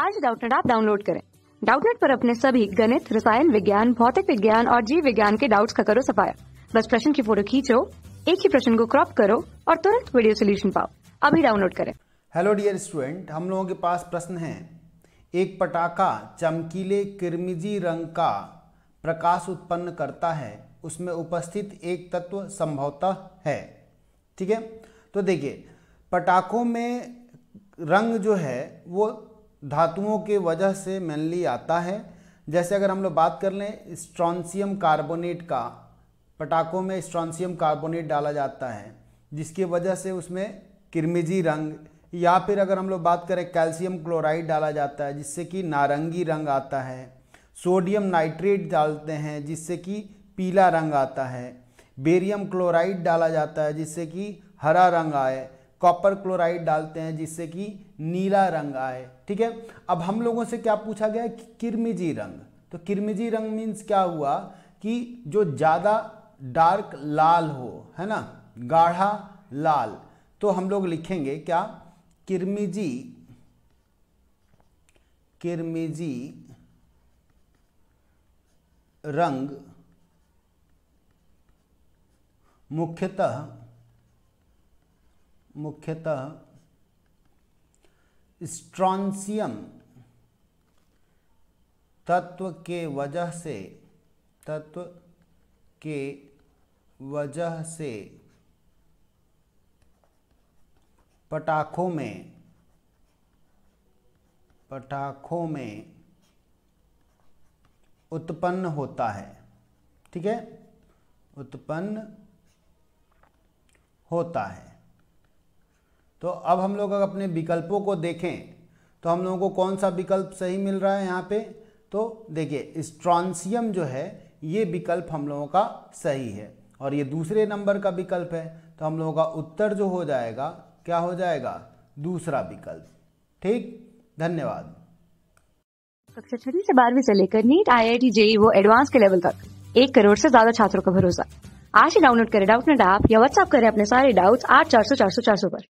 आज डाउटनेट आप डाउनलोड करें डाउटनेट पर अपने सभी गणित रसायन विज्ञान भौतिक विज्ञान और जीव विज्ञान के डाउट्स का करो सफाया बस प्रश्न की फोटो खींचो एक ही प्रश्न को क्रॉप करो और तुरंत वीडियो सोल्यूशन पाओ अभी डाउनलोड करें हेलो डियर स्टूडेंट हम लोगों के पास प्रश्न है एक पटाखा चमकीले किरमिजी रंग का प्रकाश उत्पन्न करता है उसमें उपस्थित एक तत्व संभवतः है ठीक है तो देखिए पटाखों में रंग जो है वो धातुओं के वजह से मेनली आता है जैसे अगर हम लोग बात कर लें स्ट्रॉन्सियम कार्बोनेट का पटाखों में स्ट्रॉन्सियम कार्बोनेट डाला जाता है जिसकी वजह से उसमें किरमिजी रंग या फिर अगर हम लोग बात करें कैल्शियम क्लोराइड डाला जाता है जिससे कि नारंगी रंग आता है सोडियम नाइट्रेट डालते हैं जिससे कि पीला रंग आता है बेरियम क्लोराइड डाला जाता है जिससे कि हरा रंग आए कॉपर क्लोराइड डालते हैं जिससे कि नीला रंग आए ठीक है अब हम लोगों से क्या पूछा गया कि किरमिजी रंग तो किरमिजी रंग मीन्स क्या हुआ कि जो ज़्यादा डार्क लाल हो है ना गाढ़ा लाल तो हम लोग लिखेंगे क्या किरमिजी किरमिजी रंग मुख्यतः मुख्यतः स्ट्रॉन्सियम तत्व के वजह से तत्व के वजह से पटाखों में पटाखों में उत्पन्न होता है ठीक है उत्पन्न होता है तो अब हम लोग अगर अपने विकल्पों को देखें तो हम लोगों को कौन सा विकल्प सही मिल रहा है यहाँ पे तो देखिए स्ट्रॉन्सियम जो है ये विकल्प हम लोगों का सही है और ये दूसरे नंबर का विकल्प है तो हम लोगों का उत्तर जो हो जाएगा क्या हो जाएगा दूसरा विकल्प ठीक धन्यवाद कक्षा छठी से बारहवीं से लेकर NEET I I T JEE वो एडवांस के लेवल तक एक करोड़ से ज्यादा छात्रों का भरोसा आज ही डाउनलोड करें डाउट नेट ऐप या व्हाट्सअप करें अपने सारे डाउट्स आठ चार सौ चार सौ चार सौ पर